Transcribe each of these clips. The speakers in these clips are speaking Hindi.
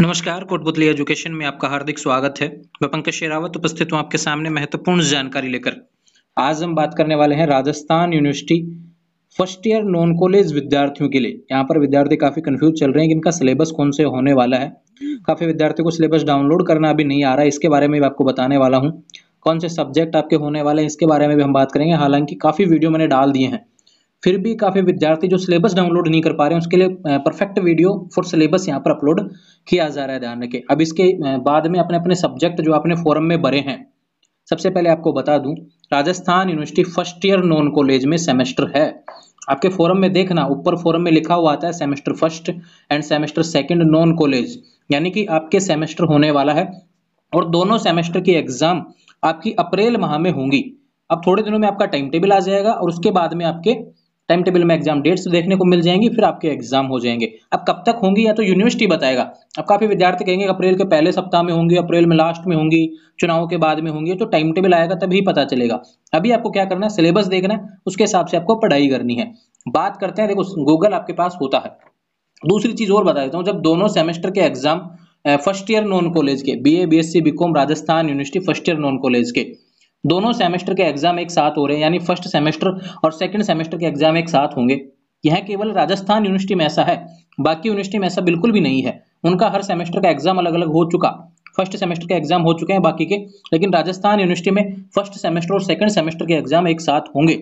नमस्कार कोटपुतली एजुकेशन में आपका हार्दिक स्वागत है मैं पंकज शेरावत उपस्थित हूँ आपके सामने महत्वपूर्ण जानकारी लेकर आज हम बात करने वाले हैं Rajasthan university first year non college विद्यार्थियों के लिए यहाँ पर विद्यार्थी काफ़ी कन्फ्यूज चल रहे हैं कि इनका सिलेबस कौन से होने वाला है काफ़ी विद्यार्थियों को सिलेबस डाउनलोड करना अभी नहीं आ रहा है इसके बारे में भी आपको बताने वाला हूँ कौन से सब्जेक्ट आपके होने वाले हैं इसके बारे में भी हम बात करेंगे हालांकि काफ़ी वीडियो मैंने डाल दिए हैं फिर भी काफ़ी विद्यार्थी जो सिलेबस डाउनलोड नहीं कर पा रहे हैं उसके लिए परफेक्ट वीडियो फॉर सिलेबस यहाँ पर अपलोड किया जा रहा है ध्यान रखें अब इसके बाद में अपने अपने सब्जेक्ट जो आपने फॉरम में भरे हैं सबसे पहले आपको बता दूं Rajasthan university first year non college में सेमेस्टर है आपके फोरम में देखना ऊपर फोरम में लिखा हुआ आता है semester first and semester second non college यानी कि आपके सेमेस्टर होने वाला है और दोनों सेमेस्टर की एग्जाम आपकी अप्रैल माह में होंगी अब थोड़े दिनों में आपका टाइम टेबल आ जाएगा और उसके बाद में आपके टाइम टेबल में एग्जाम डेट्स देखने को मिल जाएंगी फिर आपके एग्जाम हो जाएंगे अब कब तक होंगी या तो यूनिवर्सिटी बताएगा अब काफ़ी विद्यार्थी कहेंगे अप्रैल के पहले सप्ताह में होंगी अप्रैल में लास्ट में होंगी चुनाव के बाद में होंगी तो टाइम टेबल आएगा तभी पता चलेगा अभी आपको क्या करना है सिलेबस देखना है उसके हिसाब से आपको पढ़ाई करनी है बात करते हैं देखो गूगल आपके पास होता है दूसरी चीज़ और बता देता हूँ जब दोनों सेमेस्टर के exam first year non college के B A B S C B com Rajasthan university first year non college के दोनों सेमेस्टर के एग्जाम एक साथ हो रहे हैं यानी फर्स्ट सेमेस्टर और सेकंड सेमेस्टर के एग्जाम एक साथ होंगे यह केवल राजस्थान यूनिवर्सिटी में ऐसा है बाकी यूनिवर्सिटी में ऐसा बिल्कुल भी नहीं है उनका हर सेमेस्टर का एग्जाम अलग अलग हो चुका फर्स्ट सेमेस्टर के एग्जाम हो चुके हैं बाकी के लेकिन राजस्थान यूनिवर्सिटी में फर्स्ट सेमेस्टर और सेकंड सेमेस्टर के एग्जाम एक साथ होंगे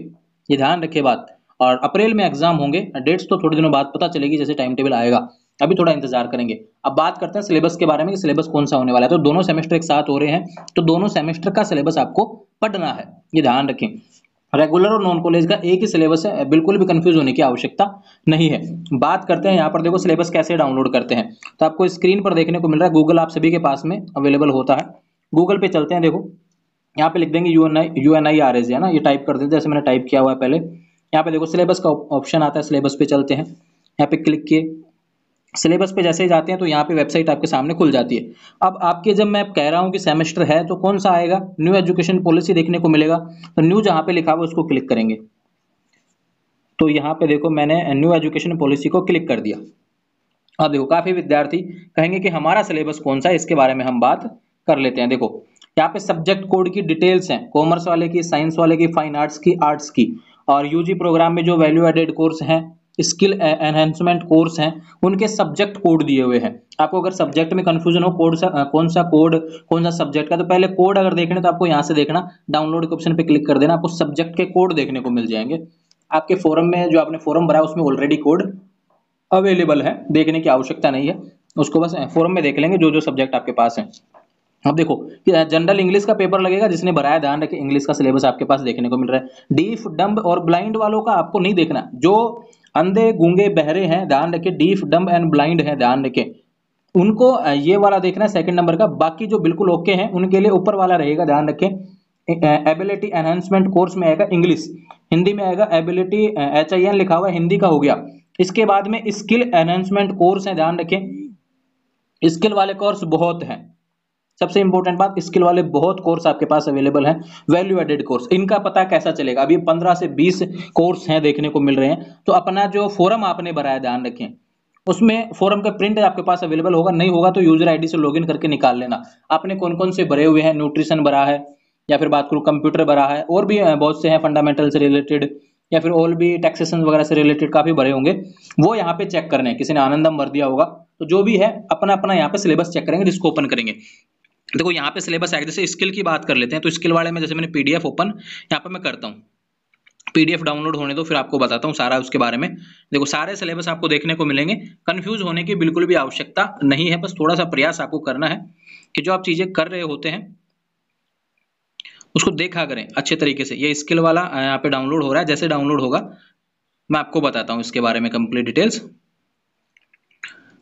ये ध्यान रखे बात और अप्रैल में एग्जाम होंगे डेट्स तो थोड़े दिनों बाद पता चलेगी जैसे टाइम टेबल आएगा अभी थोड़ा इंतजार करेंगे अब बात करते हैं सिलेबस के बारे में कि सिलेबस कौन सा होने वाला है तो दोनों सेमेस्टर एक साथ हो रहे हैं तो दोनों सेमेस्टर का सिलेबस आपको पढ़ना है ये ध्यान रखें रेगुलर और नॉन कॉलेज का एक ही सिलेबस है बिल्कुल भी कंफ्यूज होने की आवश्यकता नहीं है बात करते हैं यहाँ पर देखो सिलेबस कैसे डाउनलोड करते हैं तो आपको स्क्रीन पर देखने को मिल रहा है गूगल आप सभी के पास में अवेलेबल होता है गूगल पे चलते हैं देखो यहाँ पे लिख देंगे U N I U N I R S है ना ये टाइप कर देते हैं जैसे मैंने टाइप किया हुआ है पहले यहाँ पे देखो सिलेबस का ऑप्शन आता है सिलेबस पे चलते हैं यहाँ पे क्लिक किए सिलेबस पे जैसे ही जाते हैं तो यहाँ पे वेबसाइट आपके सामने खुल जाती है अब आपके जब मैं कह रहा हूँ कि सेमेस्टर है तो कौन सा आएगा न्यू एजुकेशन पॉलिसी देखने को मिलेगा तो न्यू जहाँ पे लिखा हुआ उसको क्लिक करेंगे तो यहाँ पे देखो मैंने न्यू एजुकेशन पॉलिसी को क्लिक कर दिया अब देखो काफ़ी विद्यार्थी कहेंगे कि हमारा सिलेबस कौन सा है इसके बारे में हम बात कर लेते हैं देखो यहाँ पे सब्जेक्ट कोड की डिटेल्स हैं कॉमर्स वाले की साइंस वाले की फाइन आर्ट्स की आर्ट्स की और यूजी प्रोग्राम में जो वैल्यू एडेड कोर्स हैं स्किल एनहेंसमेंट कोर्स हैं उनके सब्जेक्ट कोड दिए हुए हैं आपको अगर सब्जेक्ट में कंफ्यूजन हो कोड सा कौन सा कोड कौन सा सब्जेक्ट का तो पहले कोड अगर देखना तो आपको यहाँ से देखना डाउनलोड के ऑप्शन पे क्लिक कर देना आपको सब्जेक्ट के कोड देखने को मिल जाएंगे आपके फोरम में जो आपने फॉरम भरा उसमें ऑलरेडी कोड अवेलेबल है देखने की आवश्यकता नहीं है उसको बस फोरम में देख लेंगे जो जो सब्जेक्ट आपके पास है अब देखो जनरल इंग्लिश का पेपर लगेगा जिसने भराया ध्यान रखे इंग्लिश का सिलेबस आपके पास देखने को मिल रहा है डीफ डम्ब और ब्लाइंड वालों का आपको नहीं देखना जो अंधे गूंगे बहरे हैं ध्यान रखें डीफ डम एंड ब्लाइंड हैं ध्यान रखें उनको ये वाला देखना है सेकंड नंबर का बाकी जो बिल्कुल ओके हैं उनके लिए ऊपर वाला रहेगा ध्यान रखें एबिलिटी एनहेंसमेंट कोर्स में आएगा इंग्लिश हिंदी में आएगा एबिलिटी एच आई एन लिखा हुआ हिंदी का हो गया इसके बाद में स्किल एनहेंसमेंट कोर्स है ध्यान रखें स्किल वाले कोर्स बहुत हैं सबसे इंपॉर्टेंट बात स्किल वाले बहुत कोर्स आपके पास अवेलेबल हैं वैल्यू एडेड कोर्स इनका पता कैसा चलेगा अभी पंद्रह से बीस कोर्स हैं देखने को मिल रहे हैं तो अपना जो फोरम आपने बनाया ध्यान रखें उसमें फोरम का प्रिंट आपके पास अवेलेबल होगा नहीं होगा तो यूजर आई से लॉग करके निकाल लेना आपने कौन कौन से भरे हुए हैं न्यूट्रिशन भरा है या फिर बात करूँ कंप्यूटर भरा है और भी बहुत से हैं फंडामेंटल से रिलेटेड या फिर और भी टैक्सेशन वगैरह से रिलेटेड काफ़ी भरे होंगे वो यहाँ पे चेक करने हैं किसी ने आनंदम भर दिया होगा तो जो भी है अपना अपना यहाँ पे सिलेबस चेक करेंगे जिसको ओपन करेंगे देखो यहाँ पे सिलेबस आएगा जैसे स्किल की बात कर लेते हैं तो स्किल वाले में जैसे मैंने पीडीएफ ओपन यहाँ पे मैं करता हूँ पीडीएफ डाउनलोड होने दो फिर आपको बताता हूँ सारा उसके बारे में देखो सारे सिलेबस आपको देखने को मिलेंगे कन्फ्यूज होने की बिल्कुल भी आवश्यकता नहीं है बस थोड़ा सा प्रयास आपको करना है कि जो आप चीज़ें कर रहे होते हैं उसको देखा करें अच्छे तरीके से ये स्किल वाला यहाँ पे डाउनलोड हो रहा है जैसे डाउनलोड होगा मैं आपको बताता हूँ इसके बारे में कंप्लीट डिटेल्स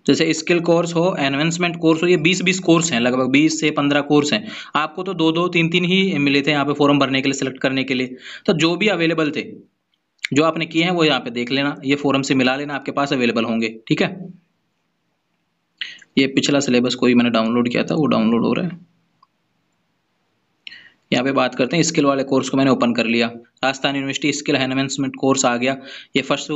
जैसे स्किल कोर्स हो एनवेंसमेंट कोर्स हो ये बीस बीस कोर्स हैं लगभग बीस से पंद्रह कोर्स हैं आपको तो दो दो तीन तीन ही मिले थे यहाँ पे फॉर्म भरने के लिए सेलेक्ट करने के लिए तो जो भी अवेलेबल थे जो आपने किए हैं वो यहाँ पे देख लेना ये फॉर्म से मिला लेना आपके पास अवेलेबल होंगे ठीक है ये पिछला सिलेबस कोई मैंने डाउनलोड किया था वो डाउनलोड हो रहा है यहाँ पे बात करते हैं स्किल वाले कोर्स को मैंने ओपन कर लिया Rajasthan university skill enhancement course आ गया ये फर्स्ट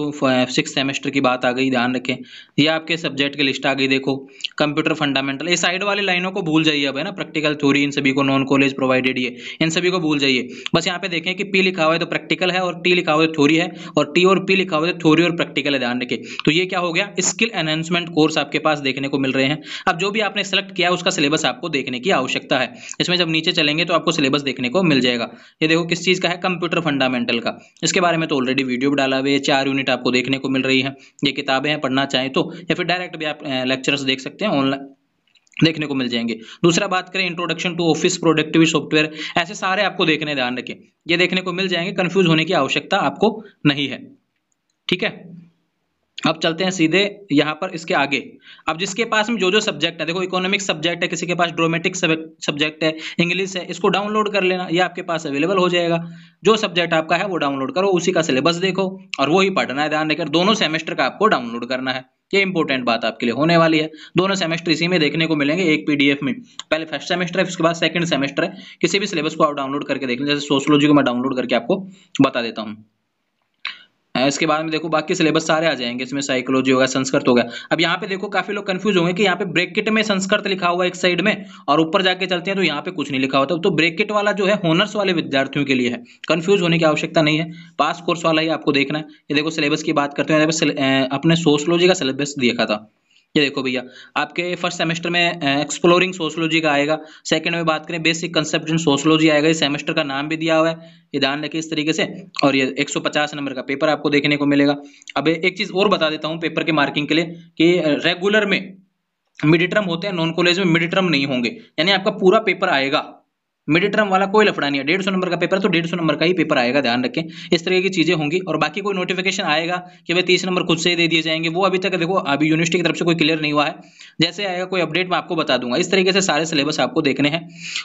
सिक्स सेमेस्टर की बात आ गई ध्यान रखें ये आपके सब्जेक्ट की लिस्ट आ गई देखो कंप्यूटर फंडामेंटल ये साइड वाली लाइनों को भूल जाइए अब है ना प्रैक्टिकल थ्योरी इन सभी को नॉन कॉलेज प्रोवाइडेड ये इन सभी को भूल जाइए बस यहाँ पे देखें कि पी लिखा हुआ है तो प्रैक्टिकल है और टी लिखा हुआ है थ्योरी तो है और टी और पी लिखा हुआ है थ्योरी तो और प्रैक्टिकल है ध्यान रखें तो ये क्या हो गया स्किल एनहेंसमेंट कोर्स आपके पास देखने को मिल रहे हैं अब जो भी आपने सेलेक्ट किया उसका सिलेबस आपको देखने की आवश्यकता है इसमें जब नीचे चलेंगे तो आपको सिलेबस देखने को मिल जाएगा ये देखो किस चीज़ का है कंप्यूटर फंड फंडामेंटल का इसके बारे में तो ऑलरेडी वीडियो भी डाला हुआ है चार यूनिट आपको देखने को मिल रही है ये किताबें हैं पढ़ना चाहें तो या फिर डायरेक्ट भी आप लेक्चर्स देख सकते हैं ऑनलाइन देखने को मिल जाएंगे दूसरा बात करें introduction to office productive software ऐसे सारे आपको देखने ध्यान रखें ये देखने को मिल जाएंगे कंफ्यूज होने की आवश्यकता आपको नहीं है ठीक है अब चलते हैं सीधे यहाँ पर इसके आगे अब जिसके पास में जो जो सब्जेक्ट है देखो इकोनॉमिक सब्जेक्ट है किसी के पास ड्रोमेटिक सब्जेक्ट है इंग्लिश है इसको डाउनलोड कर लेना ये आपके पास अवेलेबल हो जाएगा जो सब्जेक्ट आपका है वो डाउनलोड करो उसी का सिलेबस देखो और वही पढ़ना है ध्यान रखकर दोनों सेमेस्टर का आपको डाउनलोड करना है ये इंपॉर्टेंट बात आपके लिए होने वाली है दोनों सेमेस्टर इसी में देखने को मिलेंगे एक पीडीएफ में पहले फर्स्ट सेमेस्टर है उसके बाद सेकंड सेमेस्टर है किसी भी सिलेबस को आप डाउनलोड करके देख लें जैसे सोशोलॉजी को मैं डाउनलोड करके आपको बता देता हूँ इसके बाद में देखो बाकी सिलेबस सारे आ जाएंगे इसमें साइकोलॉजी होगा संस्कृत होगा अब यहाँ पे देखो काफी लोग कंफ्यूज होंगे कि यहाँ पे ब्रेकेट में संस्कृत लिखा हुआ एक साइड में और ऊपर जाके चलते हैं तो यहाँ पे कुछ नहीं लिखा होता तो ब्रेकेट तो वाला जो है होनर्स वाले विद्यार्थियों के लिए है कन्फ्यूज होने की आवश्यकता नहीं है पास कोर्स वाला ही आपको देखना है ये देखो सिलेबस की बात करते हैं अपने सोशलॉजी का सिलेबस देखा था ये देखो भैया आपके फर्स्ट सेमेस्टर में एक्सप्लोरिंग सोशोलॉजी का आएगा सेकंड में बात करें बेसिक कंसेप्ट इन सोशोलॉजी आएगा इस सेमेस्टर का नाम भी दिया हुआ है ये ध्यान रखिए इस तरीके से और ये 150 नंबर का पेपर आपको देखने को मिलेगा अब एक चीज़ और बता देता हूँ पेपर के मार्किंग के लिए कि रेगुलर में मिड टर्म होते हैं नॉन कॉलेज में मिड टर्म नहीं होंगे यानी आपका पूरा पेपर आएगा मिड टर्म वाला कोई लफड़ा नहीं है डेढ़ सौ नंबर का पेपर तो डेढ़ सौ नंबर का ही पेपर आएगा ध्यान रखें इस तरह की चीज़ें होंगी और बाकी कोई नोटिफिकेशन आएगा कि भाई तीस नंबर खुद से ही दे दिए जाएंगे वो अभी तक देखो अभी यूनिवर्सिटी की तरफ से कोई क्लियर नहीं हुआ है जैसे आएगा कोई अपडेट मैं आपको बता दूंगा इस तरीके से सारे सिलेबस आपको देखने हैं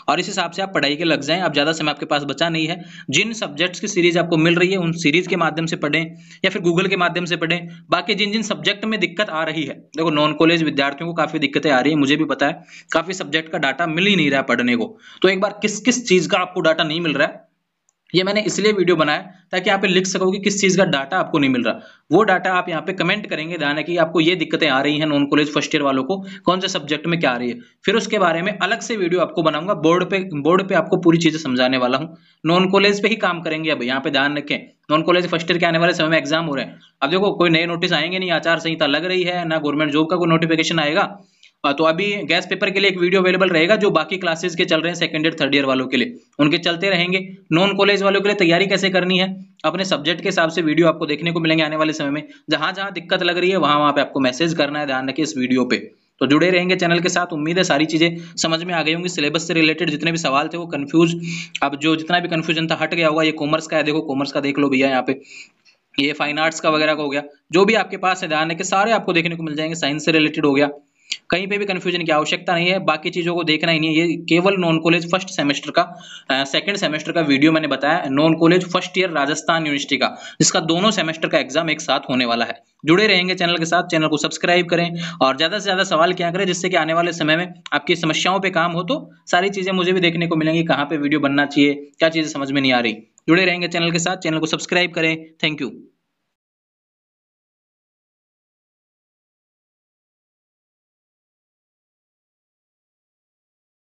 और इस हिसाब से आप पढ़ाई के लग जाए अब ज़्यादा समय आपके पास बचा नहीं है जिन सब्जेक्ट्स की सीरीज आपको मिल रही है उन सीरीज के माध्यम से पढ़ें या फिर गूगल के माध्यम से पढ़ें बाकी जिन जिन सब्जेक्ट में दिक्कत आ रही है देखो नॉन कॉलेज विद्यार्थियों को काफ़ी दिक्कतें आ रही है मुझे भी पता है काफ़ी सब्जेक्ट का डाटा मिल ही नहीं रहा है पढ़ने को तो एक बार किस किस किस चीज़ का आपको डाटा नहीं मिल रहा है ये मैंने इसलिए वीडियो बनाया ताकि आप लिख सको कि किस चीज़ का डाटा आपको नहीं मिल रहा वो डाटा आप यहाँ पे कमेंट करेंगे ध्यान है कि आपको ये दिक्कतें आ रही हैं नॉन कॉलेज फर्स्ट ईयर वालों को कौन से सब्जेक्ट में क्या आ रही है फिर उसके बारे में अलग से वीडियो आपको बनाऊंगा बोर्ड पे बोर्ड पे आपको पूरी चीज़ें समझाने वाला हूँ नॉन कॉलेज पे ही काम करेंगे अब यहाँ पे ध्यान रखें नॉन कॉलेज फर्स्ट ईयर के आने वाले समय में एग्जाम हो रहे हैं अब देखो कोई नए नोटिस आएंगे नहीं आचार संहिता लग रही है ना गवर्नमेंट जॉब का कोई नोटिफिकेशन आएगा हाँ, तो अभी गैस पेपर के लिए एक वीडियो अवेलेबल रहेगा जो बाकी क्लासेस के चल रहे हैं सेकंड ईयर थर्ड ईयर वालों के लिए उनके चलते रहेंगे नॉन कॉलेज वालों के लिए तैयारी कैसे करनी है अपने सब्जेक्ट के हिसाब से वीडियो आपको देखने को मिलेंगे आने वाले समय में जहां जहां दिक्कत लग रही है वहां वहां पर आपको मैसेज करना है ध्यान रखिए इस वीडियो पे तो जुड़े रहेंगे चैनल के साथ उम्मीद है सारी चीज़ें समझ में आ गई होंगी सिलेबस से रिलेटेड जितने भी सवाल थे वो कन्फ्यूज अब जो जितना भी कन्फ्यूजन था हट गया होगा ये कॉमर्स का है देखो कॉमर्स का देख लो भैया यहाँ पे ये फाइन आर्ट्स का वगैरह का हो गया जो भी आपके पास है ध्यान है कि सारे आपको देखने को मिल जाएंगे साइंस से रिलेटेड हो गया कहीं पे भी कंफ्यूजन की आवश्यकता नहीं है बाकी चीज़ों को देखना ही नहीं है ये केवल नॉन कॉलेज फर्स्ट सेमेस्टर का सेकंड सेमेस्टर का वीडियो मैंने बताया non college first year Rajasthan university का जिसका दोनों सेमेस्टर का एग्जाम एक साथ होने वाला है जुड़े रहेंगे चैनल के साथ चैनल को सब्सक्राइब करें और ज़्यादा से ज़्यादा सवाल क्या करें जिससे कि आने वाले समय में आपकी समस्याओं पर काम हो तो सारी चीज़ें मुझे भी देखने को मिलेंगी कहाँ पे वीडियो बनना चाहिए क्या चीज़ें समझ में नहीं आ रही जुड़े रहेंगे चैनल के साथ चैनल को सब्सक्राइब करें थैंक यू